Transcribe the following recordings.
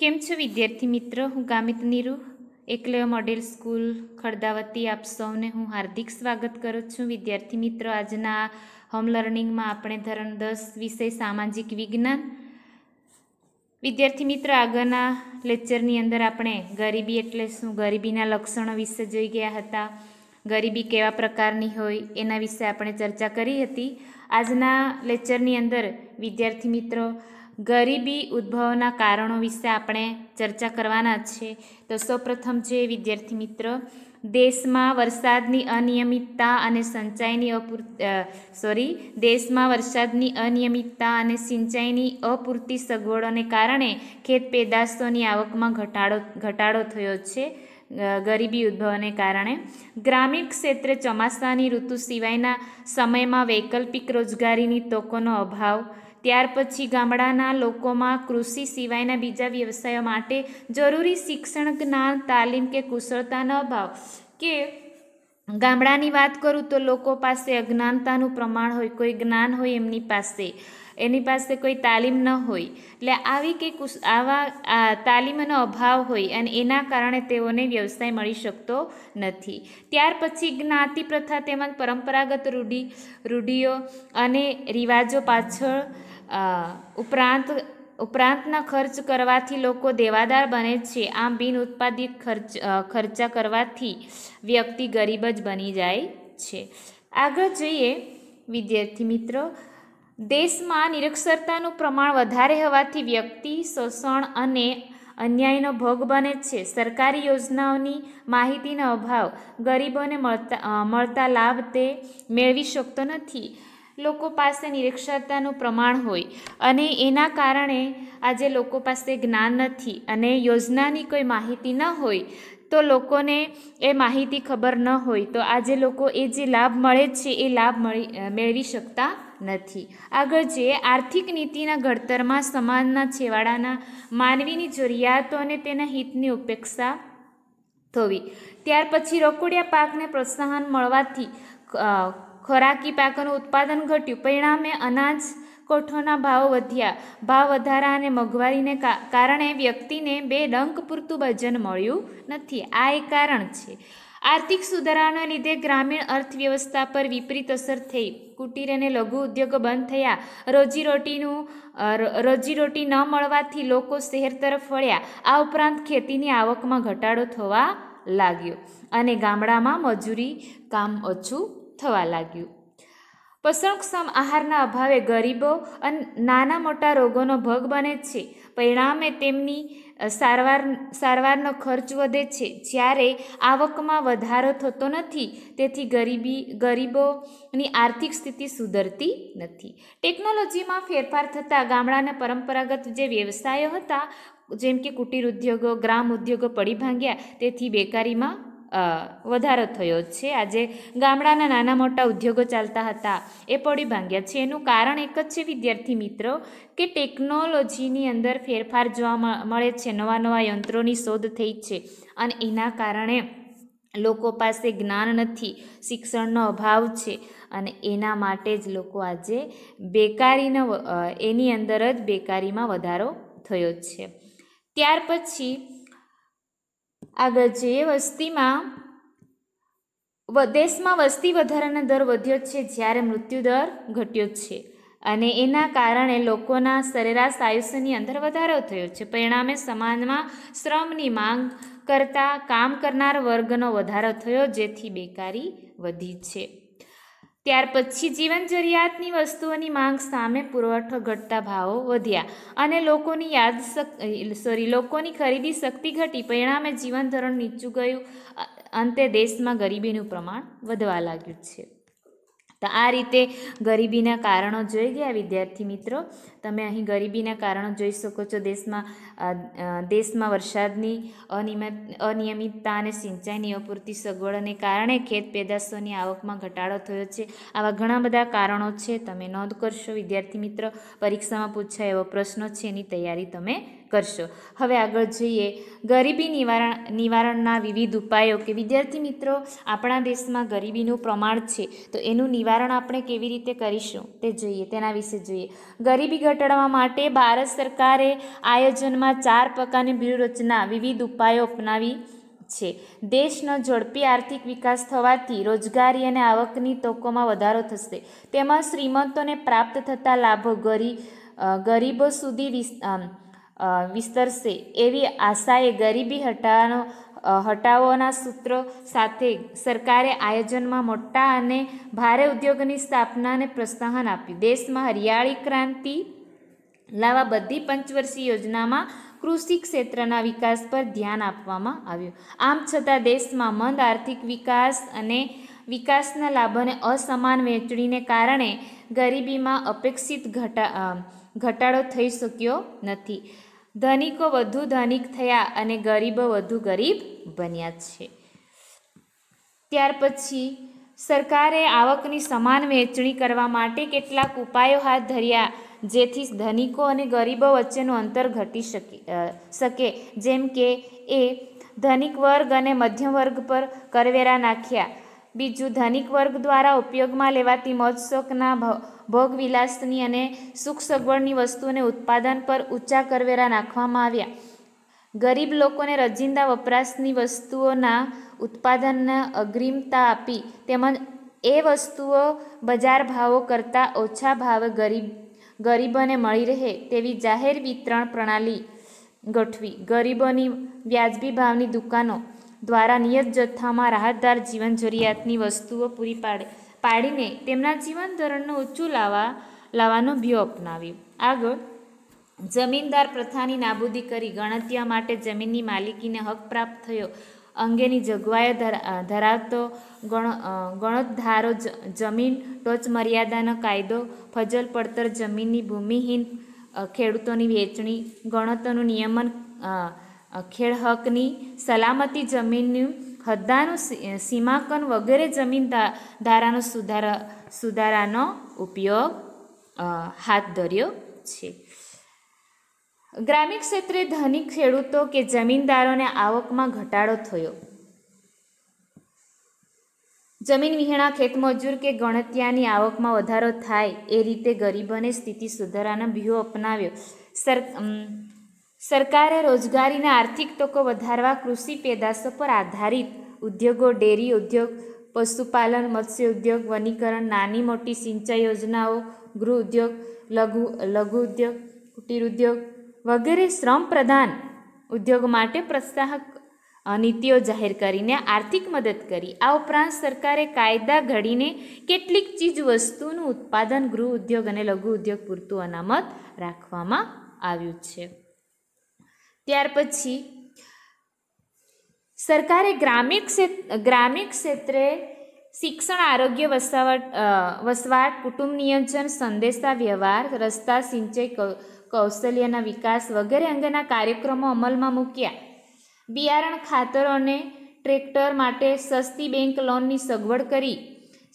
કેમ છો વિદ્યાર્થી મિત્ર હું ગામિત નીરુ એકલે મોડેલ સ્કૂલ ખડદાવતી આપ સૌને હું હાર્દિક સ્વાગત કરું છું વિદ્યાર્થી મિત્રો આજના હોમ લર્નિંગમાં આપણે ધોરણ દસ વિષય સામાજિક વિજ્ઞાન વિદ્યાર્થી મિત્રો આગળના લેક્ચરની અંદર આપણે ગરીબી એટલે શું ગરીબીના લક્ષણો વિશે જોઈ ગયા હતા ગરીબી કેવા પ્રકારની હોય એના વિશે આપણે ચર્ચા કરી હતી આજના લેક્ચરની અંદર વિદ્યાર્થી મિત્રો ગરીબી ઉદ્ભવના કારણો વિશે આપણે ચર્ચા કરવાના છે તો સૌપ્રથમ છે વિદ્યાર્થી મિત્ર દેશમાં વરસાદની અનિયમિતતા અને સિંચાઈની અપૂર સોરી દેશમાં વરસાદની અનિયમિતતા અને સિંચાઈની અપૂરતી સગવડોને કારણે ખેત પેદાશોની આવકમાં ઘટાડો ઘટાડો થયો છે ગરીબી ઉદ્ભવને કારણે ગ્રામીણ ક્ષેત્રે ચોમાસાની ઋતુ સિવાયના સમયમાં વૈકલ્પિક રોજગારીની તકોનો અભાવ ત્યાર પછી ગામડાના લોકોમાં કૃષિ સિવાયના બીજા વ્યવસાયો માટે જરૂરી શિક્ષણ જ્ઞાન તાલીમ કે કુશળતાનો અભાવ કે ગામડાની વાત કરું તો લોકો પાસે અજ્ઞાનતાનું પ્રમાણ હોય કોઈ જ્ઞાન હોય એમની પાસે એની પાસે કોઈ તાલીમ ન હોય એટલે આવી કે આવા તાલીમનો અભાવ હોય અને એના કારણે તેઓને વ્યવસાય મળી શકતો નથી ત્યાર પછી જ્ઞાતિ પ્રથા તેમજ પરંપરાગત રૂઢિ રૂઢિઓ અને રિવાજો પાછળ ઉપરાંત ઉપરાંતના ખર્ચ કરવાથી લોકો દેવાદાર બને છે આમ બિન ઉત્પાદિત ખર્ચ ખર્ચા કરવાથી વ્યક્તિ ગરીબ જ બની જાય છે આગળ જોઈએ વિદ્યાર્થી મિત્રો દેશમાં નિરક્ષરતાનું પ્રમાણ વધારે હોવાથી વ્યક્તિ શોષણ અને અન્યાયનો ભોગ બને છે સરકારી યોજનાઓની માહિતીનો અભાવ ગરીબોને મળતા મળતા લાભ તે મેળવી શકતો નથી લોકો પાસે નિરક્ષરતાનું પ્રમાણ હોય અને એના કારણે આજે લોકો પાસે જ્ઞાન નથી અને યોજનાની કોઈ માહિતી ન હોય તો લોકોને એ માહિતી ખબર ન હોય તો આજે લોકો એ જે લાભ મળે છે એ લાભ મળી મેળવી શકતા નથી આગળ જે આર્થિક નીતિના ઘડતરમાં સમાજના છેવાડાના માનવીની જરૂરિયાતો અને તેના હિતની ઉપેક્ષા થવી ત્યાર પછી રોકડિયા પાકને પ્રોત્સાહન મળવાથી ખોરાકી પાકનું ઉત્પાદન ઘટ્યું પરિણામે અનાજ કોઠોના ભાવ વધ્યા ભાવ વધારા અને મોંઘવારીને કારણે વ્યક્તિને બે ડંક પૂરતું ભજન મળ્યું નથી આ એક કારણ છે આર્થિક સુધારાને લીધે ગ્રામીણ અર્થવ્યવસ્થા પર વિપરીત અસર થઈ કુટીર અને લઘુ ઉદ્યોગો બંધ થયા રોજીરોટીનું રોજીરોટી ન મળવાથી લોકો શહેર તરફ વળ્યા આ ઉપરાંત ખેતીની આવકમાં ઘટાડો થવા લાગ્યો અને ગામડામાં મજૂરી કામ ઓછું થવા લાગ્યું પોષણક્ષમ આહારના અભાવે ગરીબો અને નાના મોટા રોગોનો ભોગ બને છે પરિણામે તેમની સારવાર સારવારનો ખર્ચ વધે છે જ્યારે આવકમાં વધારો થતો નથી તેથી ગરીબી ગરીબોની આર્થિક સ્થિતિ સુધરતી નથી ટેકનોલોજીમાં ફેરફાર થતાં ગામડાના પરંપરાગત જે વ્યવસાયો હતા જેમ કે કુટીર ઉદ્યોગો ગ્રામ ઉદ્યોગો પડી ભાંગ્યા તેથી બેકારીમાં વધારો થયો છે આજે ગામડાના નાના મોટા ઉદ્યોગો ચાલતા હતા એ પડી ભાંગ્યા છે એનું કારણ એક જ છે વિદ્યાર્થી મિત્રો કે ટેકનોલોજીની અંદર ફેરફાર જોવા મળે છે નવા નવા યંત્રોની શોધ થઈ છે અને એના કારણે લોકો પાસે જ્ઞાન નથી શિક્ષણનો અભાવ છે અને એના માટે જ લોકો આજે બેકારીનો એની અંદર જ બેકારીમાં વધારો થયો છે ત્યાર પછી આગળ જે વસ્તીમાં દેશમાં વસ્તી વધારાનો દર વધ્યો છે જ્યારે મૃત્યુદર ઘટ્યો જ છે અને એના કારણે લોકોના સરેરાશ આયુષ્યની અંદર વધારો થયો છે પરિણામે સમાજમાં શ્રમની માંગ કરતાં કામ કરનાર વર્ગનો વધારો થયો જેથી બેકારી વધી છે ત્યાર પછી જીવન જરૂરિયાતની વસ્તુઓની માંગ સામે પુરવઠો ઘટતા ભાવો વધ્યા અને લોકોની યાદ સોરી લોકોની ખરીદી શક્તિ ઘટી પરિણામે જીવન ધોરણ નીચું ગયું અંતે દેશમાં ગરીબીનું પ્રમાણ વધવા લાગ્યું છે તો આ રીતે ગરીબીના કારણો જોઈ ગયા વિદ્યાર્થી મિત્રો તમે અહીં ગરીબીના કારણો જોઈ શકો છો દેશમાં દેશમાં વરસાદની અનિયમિત અનિયમિતતા અને સિંચાઈની અપૂરતી સગવડને કારણે ખેત પેદાશોની આવકમાં ઘટાડો થયો છે આવા ઘણા બધા કારણો છે તમે નોંધ કરશો વિદ્યાર્થી મિત્ર પરીક્ષામાં પૂછાય એવા પ્રશ્નો છે એની તૈયારી તમે કરશો હવે આગળ જોઈએ ગરીબી નિવારણ નિવારણના વિવિધ ઉપાયો કે વિદ્યાર્થી મિત્રો આપણા દેશમાં ગરીબીનું પ્રમાણ છે તો એનું નિવારણ આપણે કેવી રીતે કરીશું તે જોઈએ તેના વિશે જોઈએ ગરીબી ઘટાડવા માટે ભારત સરકારે આયોજનમાં ચાર પ્રકારની વ્યૂહરચના વિવિધ ઉપાયો અપનાવી છે દેશનો ઝડપી આર્થિક વિકાસ થવાથી રોજગારી અને આવકની તકોમાં વધારો થશે તેમાં શ્રીમંતોને પ્રાપ્ત થતા લાભો ગરીબ ગરીબો સુધી વિસ્તરશે એવી આશાએ ગરીબી હટાવવાનો હટાવવાના સૂત્રો સાથે સરકારે આયોજનમાં મોટા અને ભારે ઉદ્યોગની સ્થાપનાને પ્રોત્સાહન આપ્યું દેશમાં હરિયાળી ક્રાંતિ લાવા બધી પંચવર્ષીય યોજનામાં કૃષિ ક્ષેત્રના વિકાસ પર ધ્યાન આપવામાં આવ્યું આમ છતાં દેશમાં મંદ આર્થિક વિકાસ અને વિકાસના લાભોને અસમાન વહેંચણીને કારણે ગરીબીમાં અપેક્ષિત ઘટા ઘટાડો થઈ શક્યો નથી ધનિકો વધુ ધનિક થયા અને ગરીબો વધુ ગરીબ બન્યા છે ત્યાર પછી સરકારે આવકની સમાન વહેંચણી કરવા માટે કેટલાક ઉપાયો હાથ ધર્યા જેથી ધનિકો અને ગરીબો વચ્ચેનું અંતર ઘટી શકે શકે જેમ કે એ ધનિક વર્ગ અને મધ્યમ વર્ગ પર કરવેરા નાખ્યા બીજું ધનિક વર્ગ દ્વારા ઉપયોગમાં લેવાતી મોજશોખના ભોગવિલાસની અને સુખ સગવડની વસ્તુઓને ઉત્પાદન પર ઊંચા કરવેરા નાખવામાં આવ્યા ગરીબ લોકોને રજિંદા વપરાશની વસ્તુઓના ઉત્પાદનને અગ્રિમતા આપી તેમજ એ વસ્તુઓ બજાર ભાવો કરતાં ઓછા ભાવે ગરીબ ગરીબોને મળી રહે તેવી જાહેર વિતરણ પ્રણાલી ગોઠવી ગરીબોની વ્યાજબી ભાવની દુકાનો દ્વારા નિયત જથ્થામાં રાહતદાર જીવન જરૂરિયાતની વસ્તુઓ પૂરી પાડે પાડીને તેમના જીવન ધોરણને ઊંચું લાવવા લાવવાનો વ્યૂહ અપનાવ્યો આગળ જમીનદાર પ્રથાની નાબૂદી કરી ગણત્યા માટે જમીનની માલિકીને હક પ્રાપ્ત થયો અંગેની જોગવાઈઓ ધરાવતો ગણોદ્ધારો જમીન ટોચમર્યાદાનો કાયદો ફજલ પડતર જમીનની ભૂમિહીન ખેડૂતોની વહેંચણી ગણતરનું નિયમન ખેડ હકની સલામતી જમીનનું હદ્દાનું સીમાંકન વગેરે જમીન ધારાનો સુધારા સુધારાનો ઉપયોગ હાથ ધર્યો છે ગ્રામીણ ક્ષેત્રે ધનિક ખેડૂતો કે જમીનદારોને આવકમાં ઘટાડો થયો જમીન વિહીણા ખેતમજૂર કે ગણતિયાની આવકમાં વધારો થાય એ રીતે ગરીબોને સ્થિતિ સુધારાનો વ્યૂહ અપનાવ્યો સર સરકારે રોજગારીના આર્થિક તકો વધારવા કૃષિ પેદાશો પર આધારિત ઉદ્યોગો ડેરી ઉદ્યોગ પશુપાલન મત્સ્ય ઉદ્યોગ વનીકરણ નાની મોટી સિંચાઈ યોજનાઓ ગૃહ ઉદ્યોગ લઘુ લઘુ ઉદ્યોગ કુટીર ઉદ્યોગ વગેરે શ્રમ પ્રધાન ઉદ્યોગ માટે પ્રોત્સાહક નીતિઓ જાહેર કરીને આર્થિક મદદ કરી આ ઉપરાંત સરકારે કાયદા ઘડીને કેટલીક ચીજ વસ્તુનું ઉત્પાદન ગૃહ ઉદ્યોગ અને લઘુ ઉદ્યોગ પૂરતું અનામત રાખવામાં આવ્યું છે ત્યાર પછી સરકારે ગ્રામીણ ક્ષેત્ર ગ્રામીણ ક્ષેત્રે શિક્ષણ આરોગ્ય વસાવટ વસવાટ કુટુંબ નિયોજન સંદેશા વ્યવહાર રસ્તા સિંચાઈ કૌશલ્યના વિકાસ વગેરે અંગેના કાર્યક્રમો અમલમાં મૂક્યા બિયારણ ખાતર અને ટ્રેક્ટર માટે સસ્તી બેંક લોનની સગવડ કરી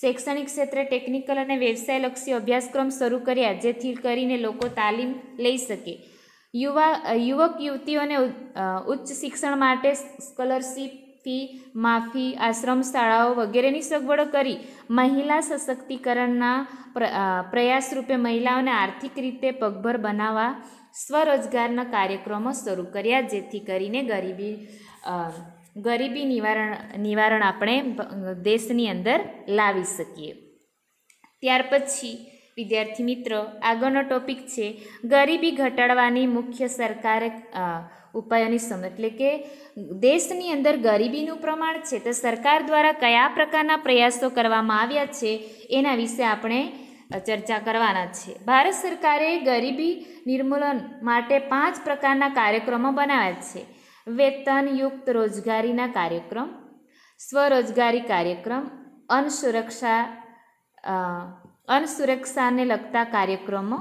શૈક્ષણિક ક્ષેત્રે ટેકનિકલ અને વ્યવસાયલક્ષી અભ્યાસક્રમ શરૂ કર્યા જેથી કરીને લોકો તાલીમ લઈ શકે યુવા યુવક યુવતીઓને ઉચ્ચ શિક્ષણ માટે સ્કોલરશીપ ફી માફી આશ્રમ શાળાઓ વગેરેની સગવડો કરી મહિલા સશક્તિકરણના પ્રયાસ રૂપે મહિલાઓને આર્થિક રીતે પગભર બનાવવા સ્વરોજગારના કાર્યક્રમો શરૂ કર્યા જેથી કરીને ગરીબી ગરીબી નિવારણ નિવારણ આપણે દેશની અંદર લાવી શકીએ ત્યાર પછી વિદ્યાર્થી મિત્રો આગળનો ટોપિક છે ગરીબી ઘટાડવાની મુખ્ય સરકારે ઉપાયોની સમજ એટલે કે દેશની અંદર ગરીબીનું પ્રમાણ છે તો સરકાર દ્વારા કયા પ્રકારના પ્રયાસો કરવામાં આવ્યા છે એના વિશે આપણે ચર્ચા કરવાના છે ભારત સરકારે ગરીબી નિર્મૂલન માટે પાંચ પ્રકારના કાર્યક્રમો બનાવ્યા છે વેતનયુક્ત રોજગારીના કાર્યક્રમ સ્વરોજગારી કાર્યક્રમ અન્ન સુરક્ષા અન્ન સુરક્ષાને લગતા કાર્યક્રમો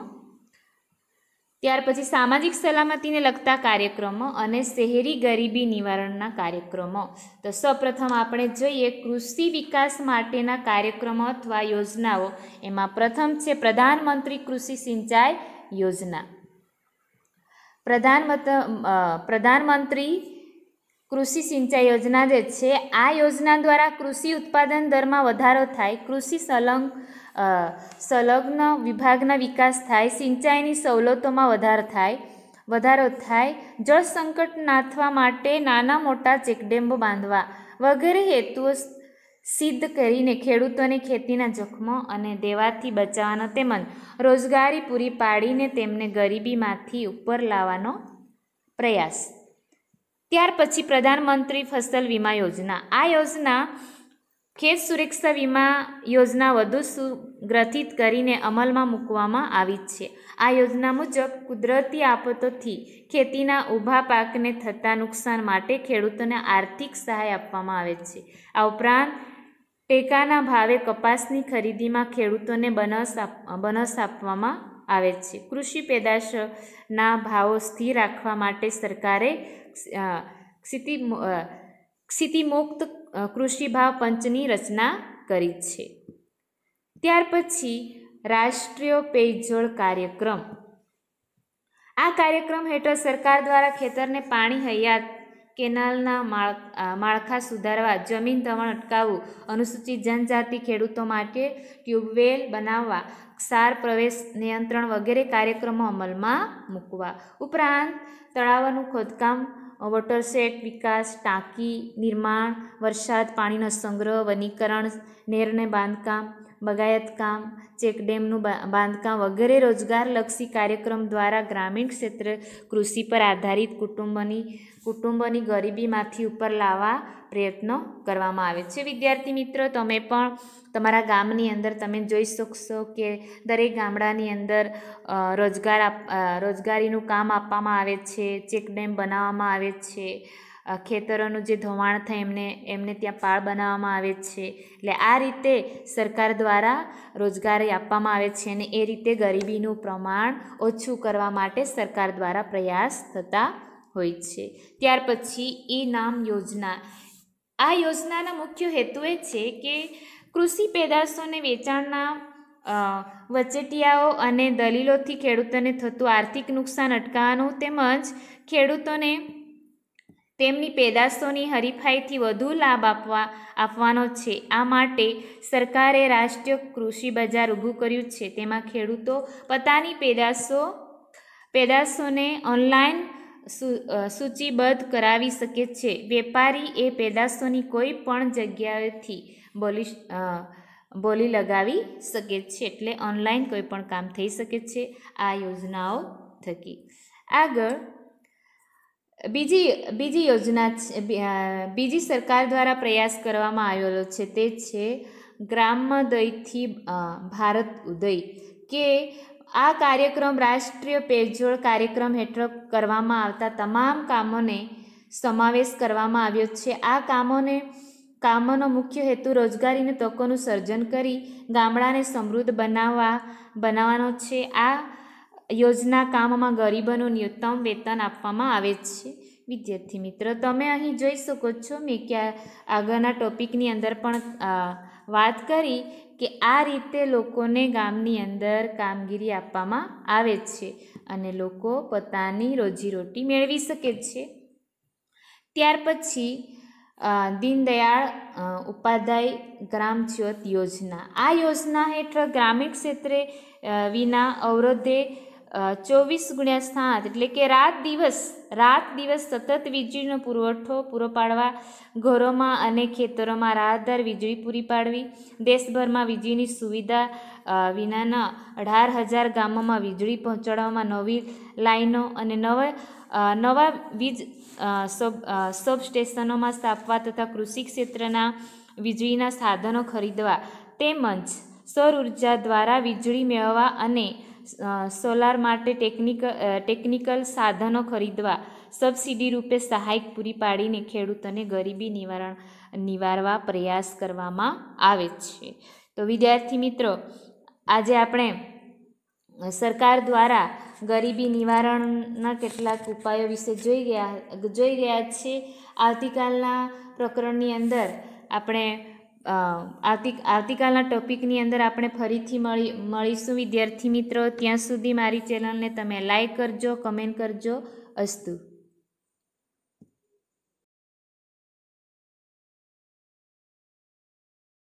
ત્યાર પછી સામાજિક સલામતીને લગતા કાર્યક્રમો અને શહેરી ગરીબી નિવારણના કાર્યક્રમો તો સૌપ્રથમ આપણે જોઈએ કૃષિ વિકાસ માટેના કાર્યક્રમો અથવા યોજનાઓ એમાં પ્રથમ છે પ્રધાનમંત્રી કૃષિ સિંચાઈ યોજના પ્રધાન પ્રધાનમંત્રી કૃષિ સિંચાઈ યોજના જે છે આ યોજના દ્વારા કૃષિ ઉત્પાદન દરમાં વધારો થાય કૃષિ સંલગ્ન સંલગ્ન વિભાગના વિકાસ થાય સિંચાઈની સવલતોમાં વધારો થાય વધારો થાય જળ સંકટ નાથવા માટે નાના મોટા ચેકડેમો બાંધવા વગેરે હેતુઓ સિદ્ધ કરીને ખેડૂતોને ખેતીના જખમો અને દેવાથી બચાવવાનો તેમજ રોજગારી પૂરી પાડીને તેમને ગરીબીમાંથી ઉપર લાવવાનો પ્રયાસ ત્યાર પછી પ્રધાનમંત્રી ફસલ વીમા યોજના આ યોજના ખેત સુરક્ષા વીમા યોજના વધુ સુગ્રથિત કરીને અમલમાં મૂકવામાં આવી છે આ યોજના મુજબ કુદરતી આફતોથી ખેતીના ઊભા પાકને થતા નુકસાન માટે ખેડૂતોને આર્થિક સહાય આપવામાં આવે છે આ ઉપરાંત ટેકાના ભાવે કપાસની ખરીદીમાં ખેડૂતોને બનસ બનસ આપવામાં આવે છે કૃષિ પેદાશના ભાવો સ્થિર રાખવા માટે સરકારે ક્ષિતિ ક્ષિતિમુક્ત કૃષિભાવ પંચની રચના કરી છે ત્યાર પછી રાષ્ટ્રીય પેયજળ કાર્યક્રમ આ કાર્યક્રમ હેઠળ સરકાર દ્વારા ખેતરને પાણી હયાત કેનાલના માળખા સુધારવા જમીન ધમણ અટકાવવું અનુસૂચિત જનજાતિ ખેડૂતો માટે ટ્યુબવેલ બનાવવા ક્ષાર પ્રવેશ નિયંત્રણ વગેરે કાર્યક્રમો અમલમાં મૂકવા ઉપરાંત તળાવનું ખોદકામ વોટરસેટ વિકાસ ટાંકી નિર્માણ વરસાદ પાણીનો સંગ્રહ વનીકરણ નેરને બાંધકામ બાગાયતકામ ચેકડેમનું બાંધકામ વગેરે રોજગારલક્ષી કાર્યક્રમ દ્વારા ગ્રામીણ ક્ષેત્રે કૃષિ પર આધારિત કુટુંબની કુટુંબની ગરીબીમાંથી ઉપર લાવવા પ્રયત્નો કરવામાં આવે છે વિદ્યાર્થી મિત્રો તમે પણ તમારા ગામની અંદર તમે જોઈ શકશો કે દરેક ગામડાની અંદર રોજગાર રોજગારીનું કામ આપવામાં આવે છે ચેકડેમ બનાવવામાં આવે છે ખેતરોનું જે ધોવાણ થાય એમને એમને ત્યાં પાળ બનાવવામાં આવે છે એટલે આ રીતે સરકાર દ્વારા રોજગારી આપવામાં આવે છે અને એ રીતે ગરીબીનું પ્રમાણ ઓછું કરવા માટે સરકાર દ્વારા પ્રયાસ થતા હોય છે ત્યાર પછી ઈ નામ યોજના આ યોજનાના મુખ્ય હેતુ એ છે કે કૃષિ પેદાશોને વેચાણના વચેટિયાઓ અને દલીલોથી ખેડૂતોને થતું આર્થિક નુકસાન અટકાવવાનું તેમજ ખેડૂતોને તેમની પેદાશોની હરીફાઈથી વધુ લાભ આપવા આપવાનો છે આ માટે સરકારે રાષ્ટ્રીય કૃષિ બજાર ઊભું કર્યું છે તેમાં ખેડૂતો પોતાની પેદાશો પેદાશોને ઓનલાઈન સૂચિબદ્ધ કરાવી શકે છે વેપારી એ પેદાશોની કોઈ પણ જગ્યાએથી બોલી બોલી લગાવી શકે છે એટલે ઓનલાઈન કોઈ પણ કામ થઈ શકે છે આ યોજનાઓ થકી આગળ બીજી બીજી યોજના બીજી સરકાર દ્વારા પ્રયાસ કરવામાં આવેલો છે તે છે ગ્રામદયથી ભારત ઉદય કે આ કાર્યક્રમ રાષ્ટ્રીય પેજોળ કાર્યક્રમ હેઠળ કરવામાં આવતા તમામ કામોને સમાવેશ કરવામાં આવ્યો છે આ કામોને કામોનો મુખ્ય હેતુ રોજગારીની તકોનું સર્જન કરી ગામડાને સમૃદ્ધ બનાવવા બનાવવાનો છે આ યોજના કામમાં ગરીબોનું ન્યૂનતમ વેતન આપવામાં આવે છે વિદ્યાર્થી મિત્રો તમે અહીં જોઈ શકો છો મેં ક્યાં આગળના ટોપિકની અંદર પણ વાત કરી કે આ રીતે લોકોને ગામની અંદર કામગીરી આપવામાં આવે છે અને લોકો પોતાની રોજીરોટી મેળવી શકે છે ત્યાર પછી દીનદયાળ ઉપાધ્યાય ગ્રામ જ્યોત યોજના આ યોજના હેઠળ ગ્રામીણ ક્ષેત્રે વિના અવરોધે ચોવીસ ગુણ્યા સાત એટલે કે રાત દિવસ રાત દિવસ સતત વીજળીનો પુરવઠો પૂરો પાડવા ઘરોમાં અને ખેતરોમાં રાહતદાર વીજળી પૂરી પાડવી દેશભરમાં વીજળીની સુવિધા વિનાના અઢાર હજાર ગામોમાં વીજળી પહોંચાડવામાં નવી લાઈનો અને નવા નવા વીજ સબ સ્ટેશનોમાં સ્થાપવા તથા કૃષિ ક્ષેત્રના વીજળીના સાધનો ખરીદવા તેમજ સૌર ઉર્જા દ્વારા વીજળી મેળવવા અને સોલાર માટે ટેકનિક ટેકનિકલ સાધનો ખરીદવા સબસિડી રૂપે સહાય પૂરી પાડીને ખેડૂતોને ગરીબી નિવારણ નિવારવા પ્રયાસ કરવામાં આવે છે તો વિદ્યાર્થી મિત્રો આજે આપણે સરકાર દ્વારા ગરીબી નિવારણના કેટલાક ઉપાયો વિશે જોઈ ગયા જોઈ ગયા છીએ આવતીકાલના પ્રકરણની અંદર આપણે આવતી આવતીકાલના ટોપિકની અંદર આપણે ફરીથી મળી મળીશું વિદ્યાર્થી મિત્રો ત્યાં સુધી મારી ચેનલને તમે લાઈક કરજો કમેન્ટ કરજો અસ્તુ